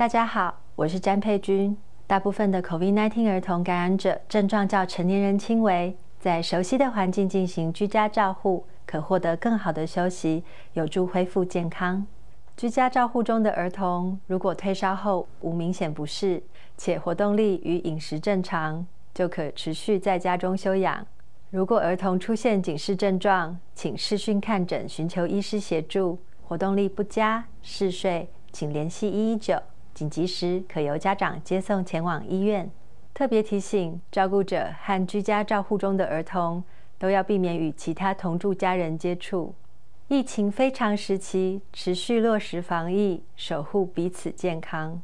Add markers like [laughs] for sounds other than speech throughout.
大家好，我是詹佩君。大部分的 COVID-19 儿童感染者症状较成年人轻微，在熟悉的环境进行居家照护，可获得更好的休息，有助恢复健康。居家照护中的儿童，如果退烧后无明显不适，且活动力与饮食正常，就可持续在家中休养。如果儿童出现警示症状，请视讯看诊寻求医师协助；活动力不佳、嗜睡，请联系一一九。紧急时可由家长接送前往医院。特别提醒，照顾者和居家照护中的儿童都要避免与其他同住家人接触。疫情非常时期，持续落实防疫，守护彼此健康。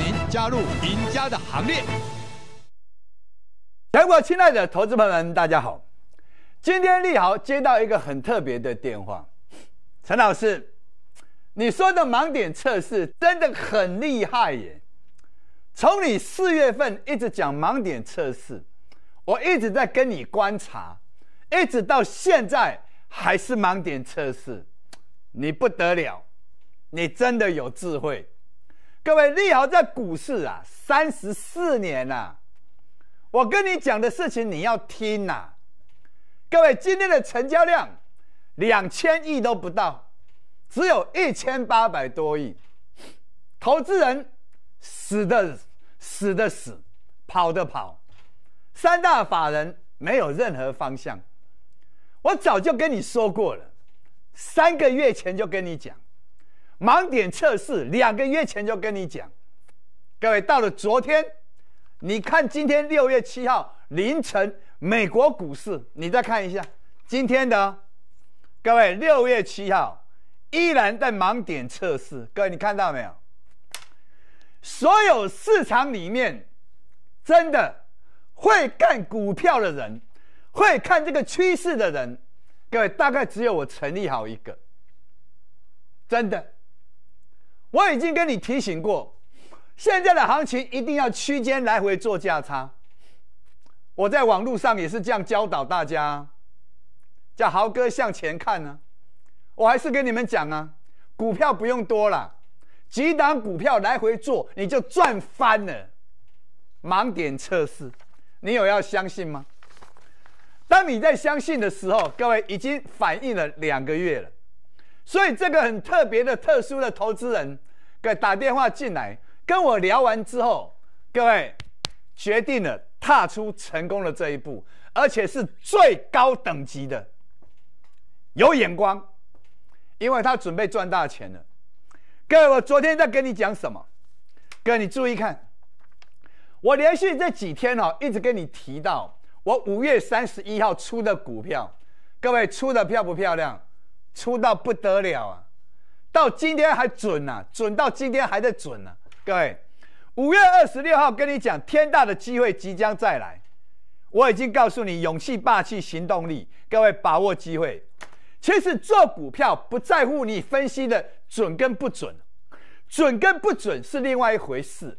您加入赢家的行列。全国亲爱的投资朋友们，大家好！今天利豪接到一个很特别的电话，陈老师，你说的盲点测试真的很厉害耶！从你四月份一直讲盲点测试，我一直在跟你观察，一直到现在还是盲点测试，你不得了，你真的有智慧。各位，利豪在股市啊，三十四年了，我跟你讲的事情你要听呐。各位，今天的成交量两千亿都不到，只有一千八百多亿，投资人死的死的死，跑的跑，三大法人没有任何方向。我早就跟你说过了，三个月前就跟你讲。盲点测试两个月前就跟你讲，各位到了昨天，你看今天六月七号凌晨美国股市，你再看一下今天的，各位六月七号依然在盲点测试，各位你看到没有？所有市场里面真的会干股票的人，会看这个趋势的人，各位大概只有我陈立好一个，真的。我已经跟你提醒过，现在的行情一定要区间来回做价差。我在网络上也是这样教导大家，叫豪哥向前看呢。我还是跟你们讲啊，股票不用多了，几档股票来回做你就赚翻了。盲点测试，你有要相信吗？当你在相信的时候，各位已经反应了两个月了。所以这个很特别的、特殊的投资人，给打电话进来跟我聊完之后，各位决定了踏出成功的这一步，而且是最高等级的，有眼光，因为他准备赚大钱了。各位，我昨天在跟你讲什么？各位，你注意看，我连续这几天哦，一直跟你提到我五月三十一号出的股票，各位出的漂不漂亮？出到不得了啊，到今天还准呢，准到今天还在准呢。各位，五月二十六号跟你讲，天大的机会即将再来，我已经告诉你，勇气、霸气、行动力，各位把握机会。其实做股票不在乎你分析的准跟不准，准跟不准是另外一回事。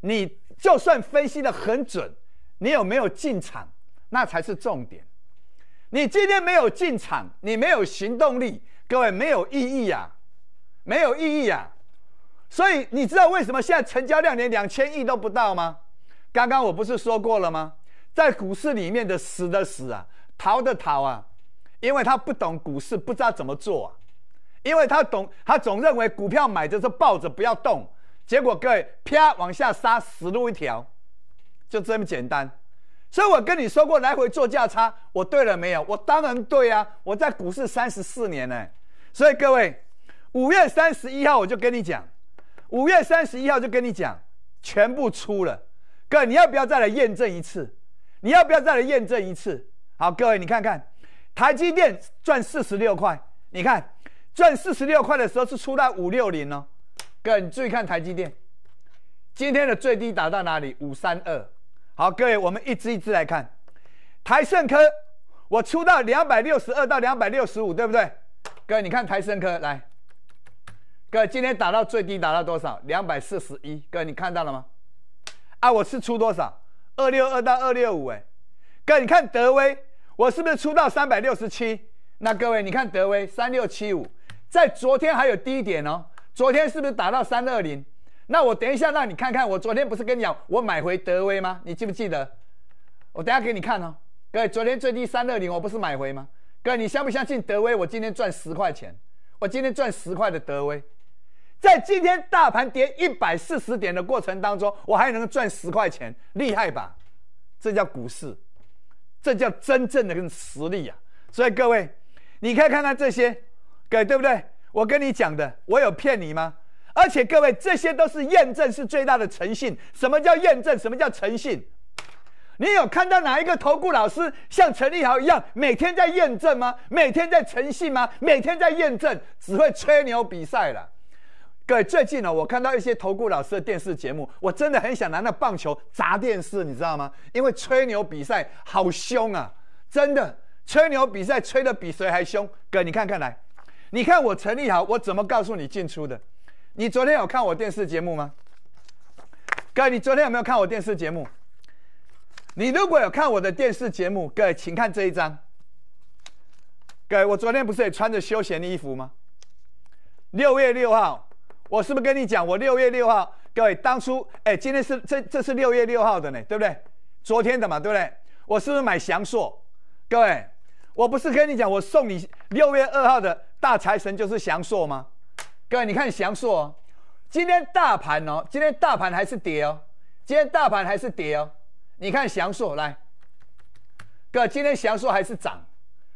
你就算分析的很准，你有没有进场，那才是重点。你今天没有进场，你没有行动力，各位没有意义呀，没有意义呀。所以你知道为什么现在成交量连两千亿都不到吗？刚刚我不是说过了吗？在股市里面的死的死啊，逃的逃啊，因为他不懂股市，不知道怎么做啊，因为他懂，他总认为股票买着是抱着不要动，结果各位啪往下杀，死路一条，就这么简单。所以我跟你说过来回做价差，我对了没有？我当然对啊！我在股市三十四年呢，所以各位，五月三十一号我就跟你讲，五月三十一号就跟你讲，全部出了，哥，你要不要再来验证一次？你要不要再来验证一次？好，各位，你看看台积电赚四十六块，你看赚四十六块的时候是出到五六零哦，哥，你注意看台积电今天的最低打到哪里？五三二。好，各位，我们一支一支来看。台盛科，我出到两百六十二到两百六十五，对不对？各位，你看台盛科来，各位今天打到最低，打到多少？两百四十一。位，你看到了吗？啊，我是出多少？二六二到二六五，哎，位，你看德威，我是不是出到三百六十七？那各位，你看德威三六七五，在昨天还有低点哦，昨天是不是打到三二零？那我等一下让你看看，我昨天不是跟你讲我买回德威吗？你记不记得？我等下给你看哦，各位，昨天最低三二零，我不是买回吗？各位，你相不相信德威？我今天赚十块钱，我今天赚十块的德威，在今天大盘跌一百四十点的过程当中，我还能赚十块钱，厉害吧？这叫股市，这叫真正的跟实力啊！所以各位，你可以看看这些，各位对不对？我跟你讲的，我有骗你吗？而且各位，这些都是验证，是最大的诚信。什么叫验证？什么叫诚信？你有看到哪一个投顾老师像陈立豪一样，每天在验证吗？每天在诚信吗？每天在验证，只会吹牛比赛了。位，最近呢，我看到一些投顾老师的电视节目，我真的很想拿那棒球砸电视，你知道吗？因为吹牛比赛好凶啊，真的，吹牛比赛吹的比谁还凶。哥，你看看来，你看我陈立豪，我怎么告诉你进出的？你昨天有看我电视节目吗？各位，你昨天有没有看我电视节目？你如果有看我的电视节目，各位，请看这一张。各位，我昨天不是也穿着休闲的衣服吗？六月六号，我是不是跟你讲，我六月六号，各位，当初，哎，今天是这这是六月六号的呢，对不对？昨天的嘛，对不对？我是不是买祥硕？各位，我不是跟你讲，我送你六月二号的大财神就是祥硕吗？哥，你看翔硕，今天大盘哦，今天大盘还是跌哦，今天大盘还是跌哦。你看翔硕来，哥，今天翔硕还是涨，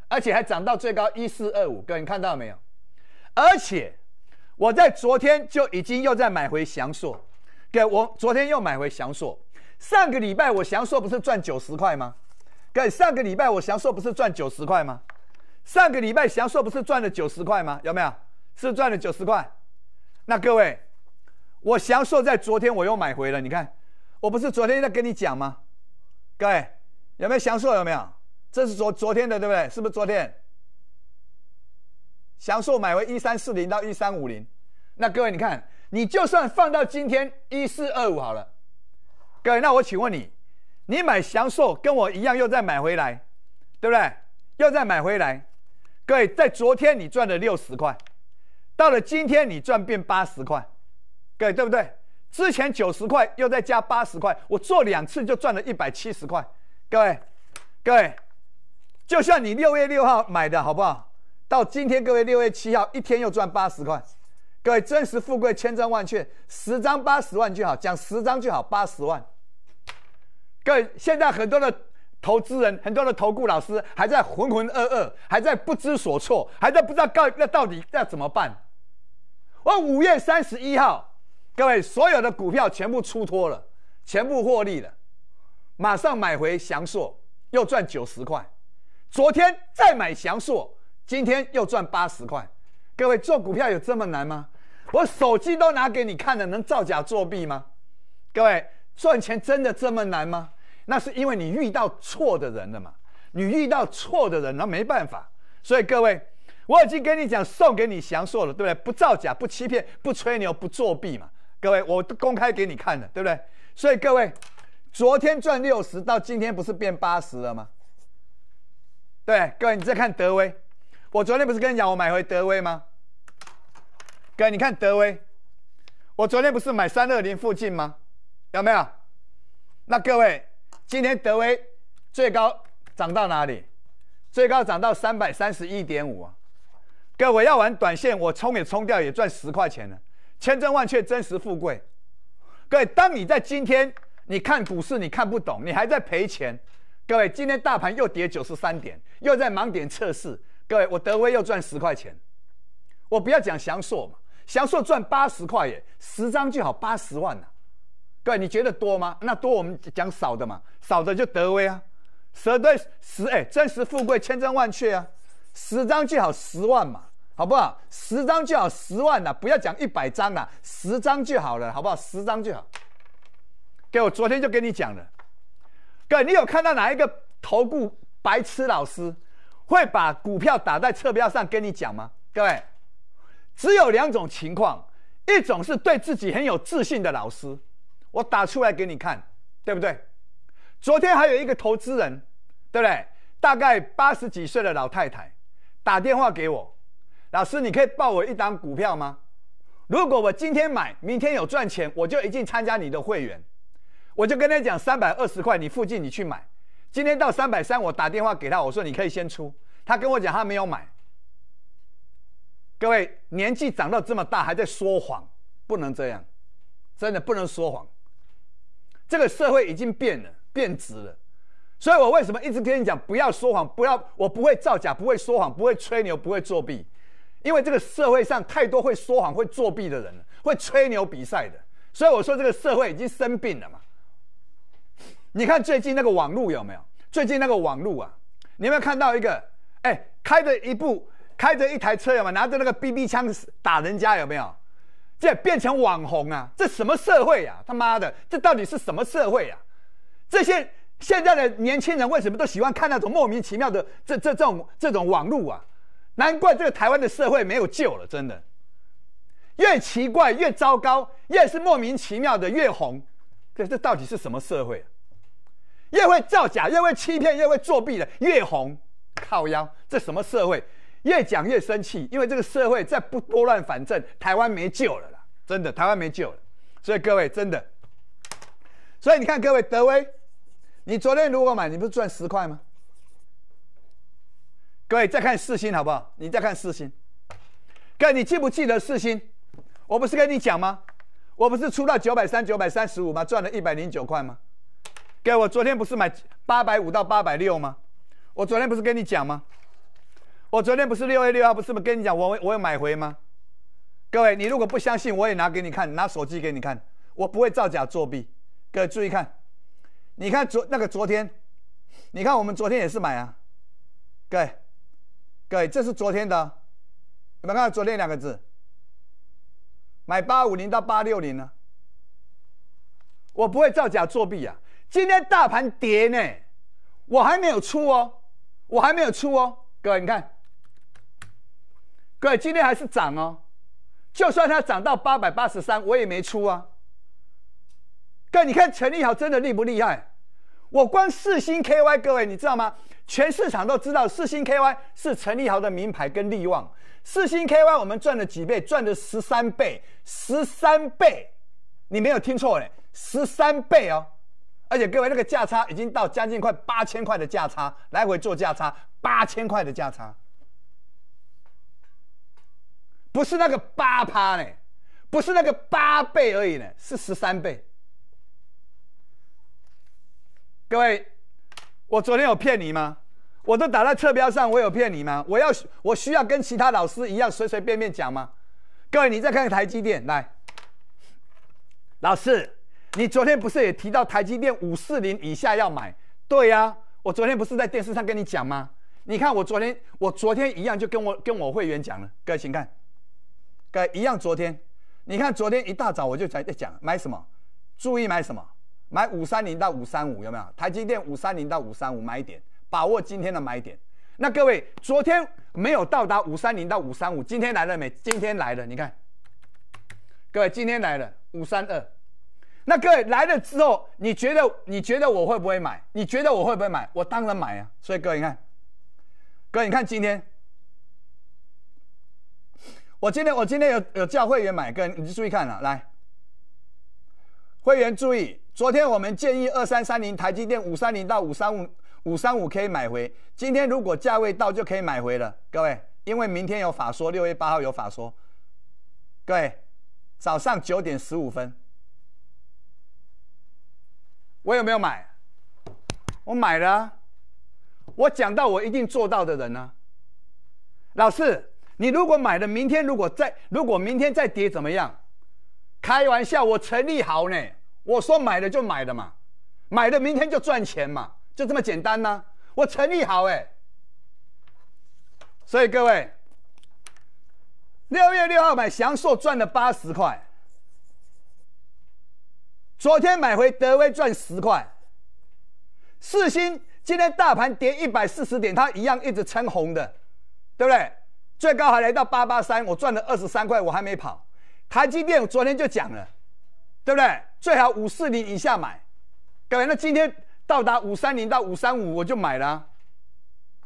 而且还涨到最高一四二五。哥，你看到了没有？而且我在昨天就已经又在买回翔硕，位，我昨天又买回翔硕。上个礼拜我翔硕不是赚九十块吗？位，上个礼拜我翔硕不是赚九十块吗？上个礼拜翔硕不是赚了九十块吗？有没有？是赚了九十块，那各位，我祥硕在昨天我又买回了。你看，我不是昨天在跟你讲吗？各位，有没有祥硕？有没有？这是昨昨天的，对不对？是不是昨天？祥硕买回一三四零到一三五零，那各位你看，你就算放到今天一四二五好了。各位，那我请问你，你买祥硕跟我一样又再买回来，对不对？又再买回来，各位，在昨天你赚了六十块。到了今天，你赚变八十块，各位对不对？之前九十块，又再加八十块，我做两次就赚了一百七十块。各位，各位，就像你六月六号买的好不好？到今天，各位六月七号一天又赚八十块。各位，真实富贵千真万确，十张八十万就好，讲十张就好，八十万。各位，现在很多的投资人，很多的投顾老师还在浑浑噩噩，还在不知所措，还在不知道告那到底要怎么办？我五月三十一号，各位所有的股票全部出脱了，全部获利了，马上买回翔硕又赚九十块，昨天再买翔硕，今天又赚八十块。各位做股票有这么难吗？我手机都拿给你看了，能造假作弊吗？各位赚钱真的这么难吗？那是因为你遇到错的人了嘛？你遇到错的人，那没办法。所以各位。我已经跟你讲，送给你详述了，对不对？不造假，不欺骗，不吹牛，不作弊嘛。各位，我都公开给你看的，对不对？所以各位，昨天赚六十，到今天不是变八十了吗？对，各位，你再看德威，我昨天不是跟你讲，我买回德威吗？各位，你看德威，我昨天不是买三二零附近吗？有没有？那各位，今天德威最高涨到哪里？最高涨到三百三十一点五啊！各位，要玩短线，我冲也冲掉，也赚十块钱了，千真万确，真实富贵。各位，当你在今天你看股市，你看不懂，你还在赔钱。各位，今天大盘又跌九十三点，又在盲点测试。各位，我德威又赚十块钱。我不要讲祥硕嘛，祥硕赚八十块耶，十张就好八十万呐。各位，你觉得多吗？那多我们讲少的嘛，少的就德威啊，十对十哎，真实富贵，千真万确啊。十张就好，十万嘛，好不好？十张就好，十万呐，不要讲一百张了，十张就好了，好不好？十张就好。给我昨天就跟你讲了，哥，你有看到哪一个投顾白痴老师会把股票打在侧标上跟你讲吗？各位，只有两种情况，一种是对自己很有自信的老师，我打出来给你看，对不对？昨天还有一个投资人，对不对？大概八十几岁的老太太。打电话给我，老师，你可以报我一张股票吗？如果我今天买，明天有赚钱，我就一定参加你的会员。我就跟他讲三百二十块，你附近你去买。今天到三百三，我打电话给他，我说你可以先出。他跟我讲他没有买。各位年纪长到这么大还在说谎，不能这样，真的不能说谎。这个社会已经变了，变质了。所以我为什么一直跟你讲不要说谎，不要我不会造假，不会说谎，不会吹牛，不会作弊，因为这个社会上太多会说谎、会作弊的人，会吹牛比赛的。所以我说这个社会已经生病了嘛。你看最近那个网络有没有？最近那个网络啊，你有没有看到一个？哎，开着一部开着一台车有没有？拿着那个 BB 枪打人家有没有？这变成网红啊？这什么社会呀？他妈的，这到底是什么社会呀？这些。现在的年轻人为什么都喜欢看那种莫名其妙的这这这种这种网路啊？难怪这个台湾的社会没有救了，真的，越奇怪越糟糕，越是莫名其妙的越红。这这到底是什么社会？越会造假，越会欺骗，越会作弊的越红靠腰。这什么社会？越讲越生气，因为这个社会在不拨乱反正，台湾没救了啦！真的，台湾没救了。所以各位，真的，所以你看，各位德威。你昨天如果买，你不是赚十块吗？各位，再看四星好不好？你再看四星，哥，你记不记得四星？我不是跟你讲吗？我不是出到九百三、九百三十五吗？赚了一百零九块吗？哥，我昨天不是买八百五到八百六吗？我昨天不是跟你讲吗？我昨天不是六月六号不是跟你讲我我有买回吗？各位，你如果不相信，我也拿给你看，拿手机给你看，我不会造假作弊。各位注意看。你看昨那个昨天，你看我们昨天也是买啊，各位，各位，这是昨天的，你们看昨天两个字，买八五零到八六零呢，我不会造假作弊啊！今天大盘跌呢，我还没有出哦，我还没有出哦，各位你看，各位今天还是涨哦，就算它涨到八百八十三，我也没出啊。哥，你看陈立好真的厉不厉害？我光四星 KY，各位你知道吗？全市场都知道四星 KY 是陈立豪的名牌跟力旺。四星 KY 我们赚了几倍？赚了十三倍，十三倍！你没有听错嘞，十三倍哦！而且各位那个价差已经到将近快八千块的价差，来回做价差八千块的价差，不是那个八趴呢，不是那个八倍而已呢，是十三倍。各位，我昨天有骗你吗？我都打在侧标上，我有骗你吗？我要我需要跟其他老师一样随随便便讲吗？各位，你再看看台积电，来，老师，你昨天不是也提到台积电五四零以下要买？对呀，我昨天不是在电视上跟你讲吗？你看我昨天，我昨天一样就跟我跟我会员讲了，各位，请看，各位一样昨天，你看昨天一大早我就在在讲买什么，注意买什么。买五三零到五三五有没有？台积电五三零到五三五买点，把握今天的买点。那各位，昨天没有到达五三零到五三五，今天来了没？今天来了，你看，各位今天来了五三二。那各位来了之后，你觉得你觉得我会不会买？你觉得我会不会买？我当然买啊！所以各位，你看，各位你看今天，我今天我今天有有叫会员买，各位你就注意看了来，会员注意。昨天我们建议二三三零台积电五三零到五三五五三五以买回，今天如果价位到就可以买回了。各位，因为明天有法说，六月八号有法说，各位早上九点十五分，我有没有买？我买了，我讲到我一定做到的人呢？老四，你如果买了，明天如果再如果明天再跌怎么样？开玩笑，我成立好呢。我说买了就买的嘛，买的明天就赚钱嘛，就这么简单呢。我诚意好哎，所以各位，六月六号买祥硕赚了八十块，昨天买回德威赚十块，四星今天大盘跌一百四十点，它一样一直撑红的，对不对？最高还来到八八三，我赚了二十三块，我还没跑。台积电昨天就讲了。对不对？最好五四零以下买，各位。那今天到达五三零到五三五，我就买了。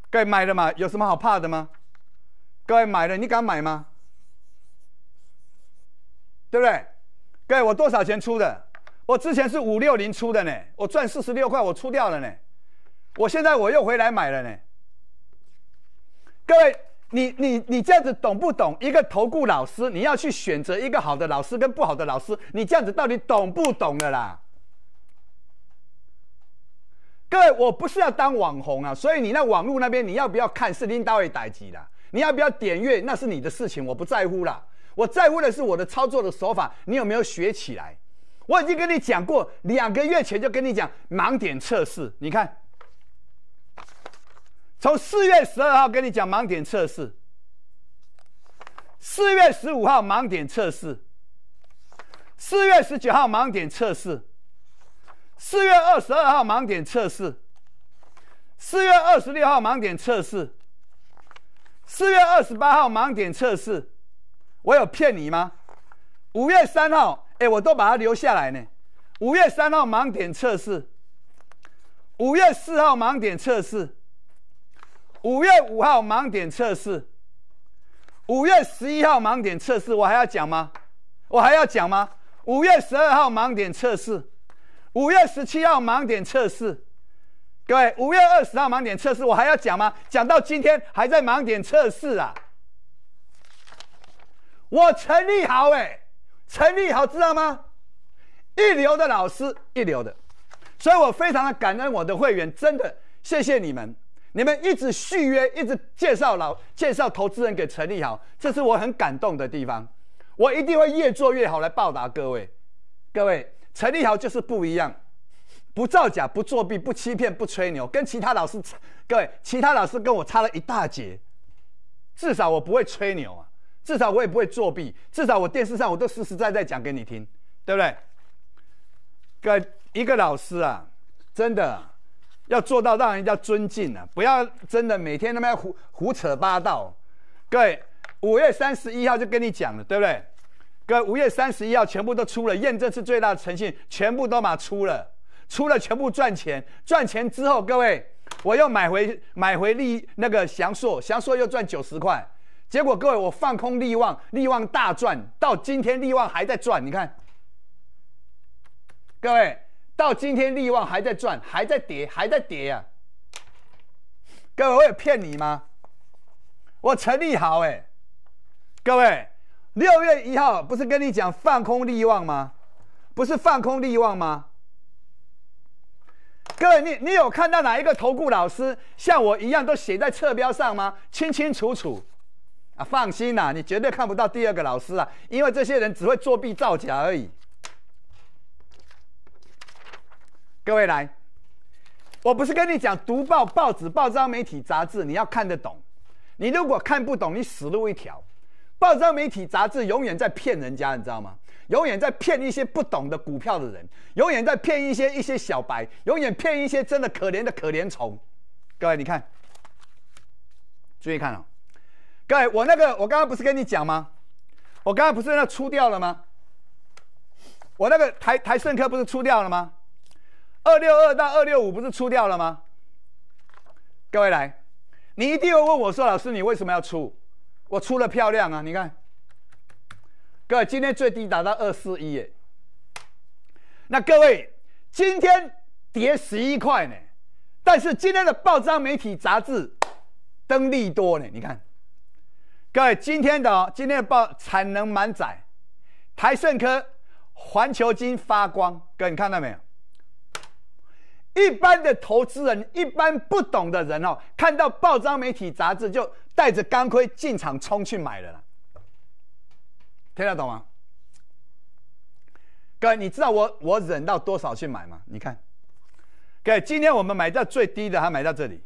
各位买了嘛？有什么好怕的吗？各位买了，你敢买吗？对不对？各位，我多少钱出的？我之前是五六零出的呢，我赚四十六块，我出掉了呢。我现在我又回来买了呢。各位。你你你这样子懂不懂？一个投顾老师，你要去选择一个好的老师跟不好的老师，你这样子到底懂不懂的啦？各位，我不是要当网红啊，所以你那网络那边你要不要看是领导位代级啦，你要不要点阅？那是你的事情，我不在乎啦。我在乎的是我的操作的手法，你有没有学起来？我已经跟你讲过，两个月前就跟你讲，盲点测试，你看。从四月十二号跟你讲盲点测试，四月十五号盲点测试，四月十九号盲点测试，四月二十二号盲点测试，四月二十六号盲点测试，四月二十八号盲点测试，我有骗你吗？五月三号，哎，我都把它留下来呢。五月三号盲点测试，五月四号盲点测试。五月五号盲点测试，五月十一号盲点测试，我还要讲吗？我还要讲吗？五月十二号盲点测试，五月十七号盲点测试，各位，五月二十号盲点测试，我还要讲吗？讲到今天还在盲点测试啊！我陈立豪，哎，陈立豪知道吗？一流的老师，一流的，所以我非常的感恩我的会员，真的谢谢你们。你们一直续约，一直介绍老介绍投资人给陈立豪，这是我很感动的地方。我一定会越做越好来报答各位。各位，陈立豪就是不一样，不造假，不作弊，不欺骗，不吹牛，跟其他老师各位，其他老师跟我差了一大截。至少我不会吹牛啊，至少我也不会作弊，至少我电视上我都实实在在讲给你听，对不对？跟一个老师啊，真的。要做到让人家尊敬啊，不要真的每天他妈胡胡扯八道。各位，五月三十一号就跟你讲了，对不对？各位，五月三十一号全部都出了，验证是最大的诚信，全部都码出了，出了全部赚钱，赚钱之后，各位，我又买回买回利那个祥硕，祥硕又赚九十块，结果各位，我放空利旺，利旺大赚，到今天利旺还在赚，你看，各位。到今天利旺还在赚，还在跌，还在跌啊！各位，我有骗你吗？我成立好哎，各位，六月一号不是跟你讲放空利旺吗？不是放空利旺吗？各位，你你有看到哪一个投顾老师像我一样都写在侧标上吗？清清楚楚啊！放心啦，你绝对看不到第二个老师啊，因为这些人只会作弊造假而已。各位来，我不是跟你讲，读报、报纸、报章媒体、杂志，你要看得懂。你如果看不懂，你死路一条。报章媒体、杂志永远在骗人家，你知道吗？永远在骗一些不懂的股票的人，永远在骗一些一些小白，永远骗一些真的可怜的可怜虫。各位，你看，注意看啊！各位，我那个我刚刚不是跟你讲吗？我刚刚不是那出掉了吗？我那个台台盛科不是出掉了吗？二六二到二六五不是出掉了吗？各位来，你一定会问我说：“老师，你为什么要出？”我出了漂亮啊！你看，各位今天最低打到二四一耶。那各位今天跌十一块呢，但是今天的报章媒体杂志登利多呢？你看，各位今天的今天的报产能满载，台盛科、环球金发光，各位你看到没有？一般的投资人，一般不懂的人哦，看到报章、媒体、杂志，就带着钢盔进场冲去买了啦。听得懂吗？各位，你知道我我忍到多少去买吗？你看，各位，今天我们买到最低的，还买到这里。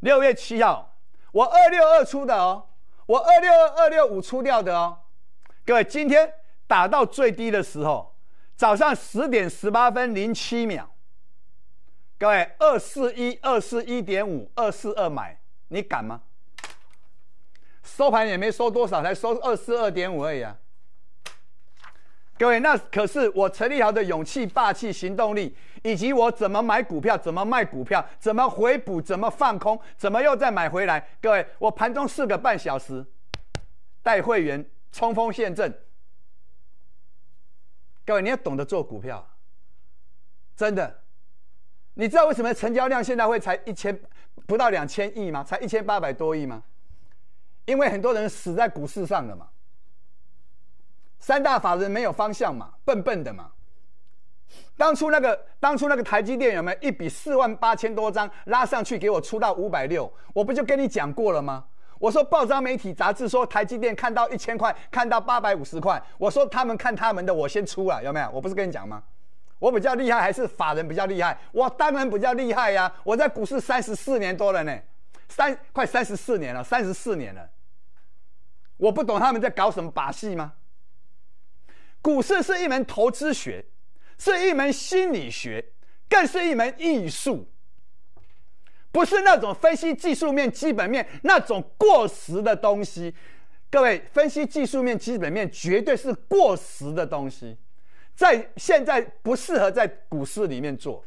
六月七号，我二六二出的哦，我二六二二六五出掉的哦。各位，今天打到最低的时候，早上十点十八分零七秒。各位，二四一，二四一点五，二四二买，你敢吗？收盘也没收多少，才收二四二点五已啊。各位，那可是我陈立豪的勇气、霸气、行动力，以及我怎么买股票、怎么卖股票、怎么回补、怎么放空、怎么又再买回来。各位，我盘中四个半小时带会员冲锋陷阵。各位，你要懂得做股票，真的。你知道为什么成交量现在会才一千不到两千亿吗？才一千八百多亿吗？因为很多人死在股市上了嘛。三大法人没有方向嘛，笨笨的嘛。当初那个当初那个台积电有没有一笔四万八千多张拉上去给我出到五百六？我不就跟你讲过了吗？我说报章媒体杂志说台积电看到一千块，看到八百五十块。我说他们看他们的，我先出了有没有？我不是跟你讲吗？我比较厉害还是法人比较厉害？我当然比较厉害呀！我在股市三十四年多了呢，三快三十四年了，三十四年了。我不懂他们在搞什么把戏吗？股市是一门投资学，是一门心理学，更是一门艺术，不是那种分析技术面、基本面那种过时的东西。各位，分析技术面、基本面绝对是过时的东西。在现在不适合在股市里面做，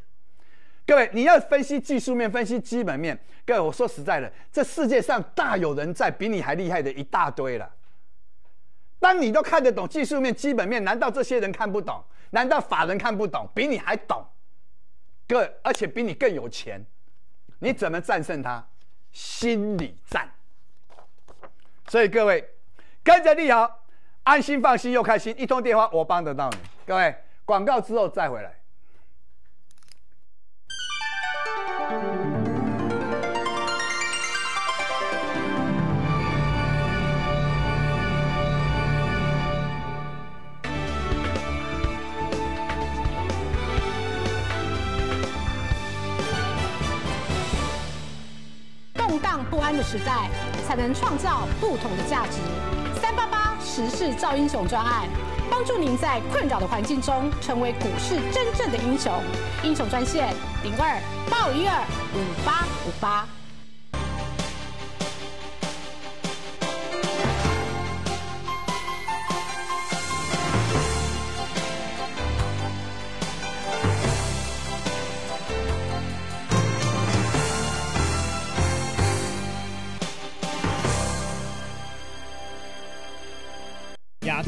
各位，你要分析技术面，分析基本面。各位，我说实在的，这世界上大有人在，比你还厉害的一大堆了。当你都看得懂技术面、基本面，难道这些人看不懂？难道法人看不懂？比你还懂，各位，而且比你更有钱，你怎么战胜他？心理战。所以各位跟着丽豪，安心、放心又开心，一通电话我帮得到你。各位，广告之后再回来。动荡不安的时代，才能创造不同的价值。三八八时事造英雄专案。帮助您在困扰的环境中成为股市真正的英雄，英雄专线零二八一二五八五八。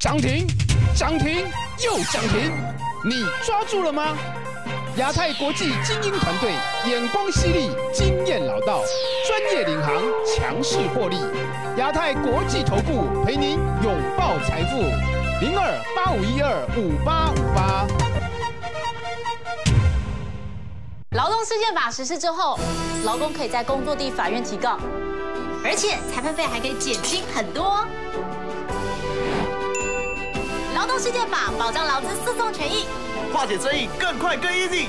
涨停，涨停又涨停，你抓住了吗？亚太国际精英团队眼光犀利，经验老道，专业领航，强势获利。亚太国际投顾陪您拥抱财富，零二八五一二五八五八。劳动事件法实施之后，劳工可以在工作地法院提告，而且裁判费还可以减轻很多。动事件法保障劳资诉讼权益，化解争议更快更 easy。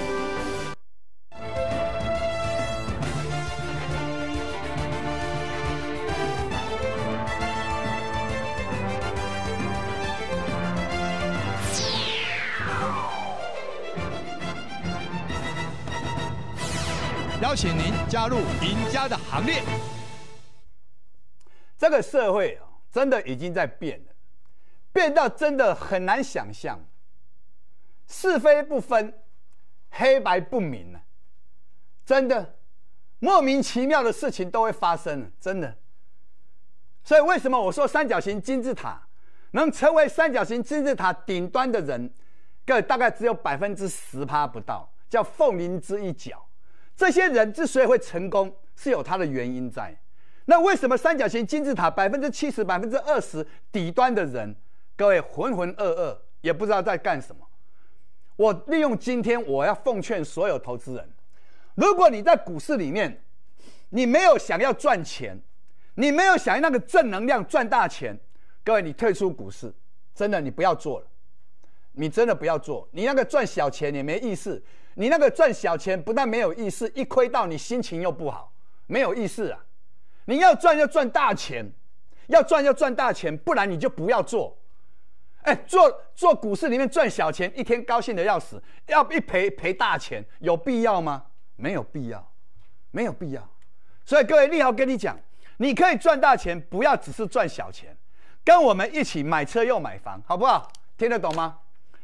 邀请您加入赢家的行列。这个社会啊，真的已经在变了。变到真的很难想象，是非不分，黑白不明了，真的莫名其妙的事情都会发生，真的。所以为什么我说三角形金字塔能成为三角形金字塔顶端的人，个大概只有百分之十趴不到，叫凤麟之一角。这些人之所以会成功，是有他的原因在。那为什么三角形金字塔百分之七十、百分之二十底端的人？各位浑浑噩噩也不知道在干什么，我利用今天我要奉劝所有投资人，如果你在股市里面，你没有想要赚钱，你没有想要那个正能量赚大钱，各位你退出股市，真的你不要做了，你真的不要做，你那个赚小钱也没意思，你那个赚小钱不但没有意思，一亏到你心情又不好，没有意思啊，你要赚要赚大钱，要赚要赚大钱，不然你就不要做。哎，做做股市里面赚小钱，一天高兴的要死，要一赔赔大钱，有必要吗？没有必要，没有必要。所以各位，立豪跟你讲，你可以赚大钱，不要只是赚小钱，跟我们一起买车又买房，好不好？听得懂吗？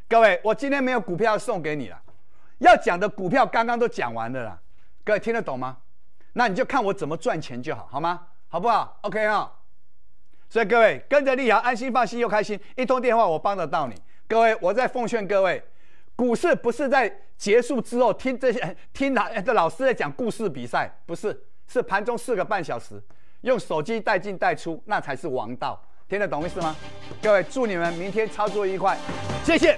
各位，我今天没有股票送给你了，要讲的股票刚刚都讲完了啦，各位听得懂吗？那你就看我怎么赚钱就好，好吗？好不好？OK 啊。所以各位跟着立姚，安心放心又开心。一通电话我帮得到你。各位，我再奉劝各位，股市不是在结束之后听这些 [laughs] 听老的 [laughs] 老师在讲故事比赛，不是，是盘中四个半小时，用手机带进带出，那才是王道。听得懂意思吗？各位，祝你们明天操作愉快，谢谢。